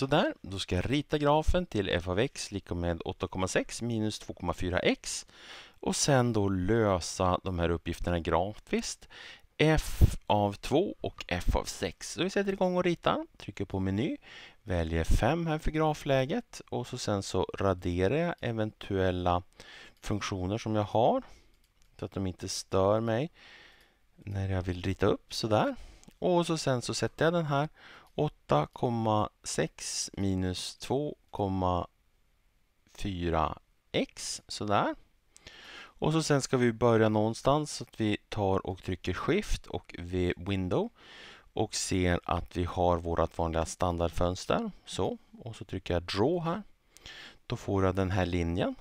Sådär, då ska jag rita grafen till f av x lika med 8,6 minus 2,4x och sen då lösa de här uppgifterna grafiskt. f av 2 och f av 6. Så vi sätter igång och ritar, trycker på meny, väljer 5 här för grafläget och så sen så raderar jag eventuella funktioner som jag har så att de inte stör mig när jag vill rita upp sådär. Och så sen så sätter jag den här 8,6 minus 2,4x. Sådär. Och så sen ska vi börja någonstans så att vi tar och trycker Shift och V Window och ser att vi har vårt vanliga standardfönster. Så, och så trycker jag Draw här. Då får jag den här linjen.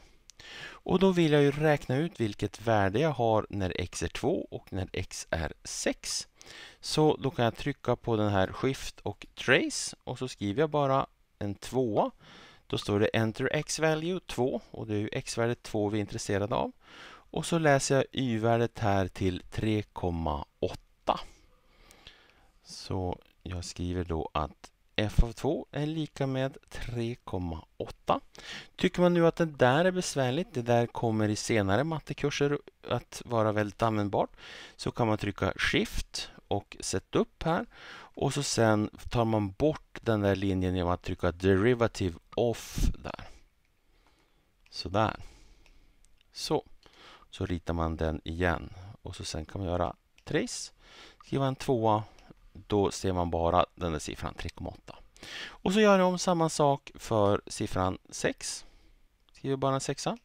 Och då vill jag ju räkna ut vilket värde jag har när x är 2 och när x är 6. Så då kan jag trycka på den här Shift och Trace och så skriver jag bara en tvåa. Då står det Enter X value 2 och det är ju X-värdet 2 vi är intresserade av. Och så läser jag Y-värdet här till 3,8. Så jag skriver då att f av 2 är lika med 3,8. Tycker man nu att det där är besvärligt, det där kommer i senare mattekurser att vara väldigt användbart, så kan man trycka Shift och setup här. Och så sen tar man bort den där linjen genom att trycka derivative off där. Sådär. Så. Så ritar man den igen. Och så sen kan man göra trace. Skriva en tvåa. Då ser man bara den där siffran 3,8. Och så gör ni om samma sak för siffran 6. Skriver bara en sexa.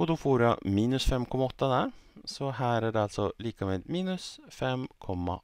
Och då får jag minus 5,8 där. Så här är det alltså lika med minus 5,8.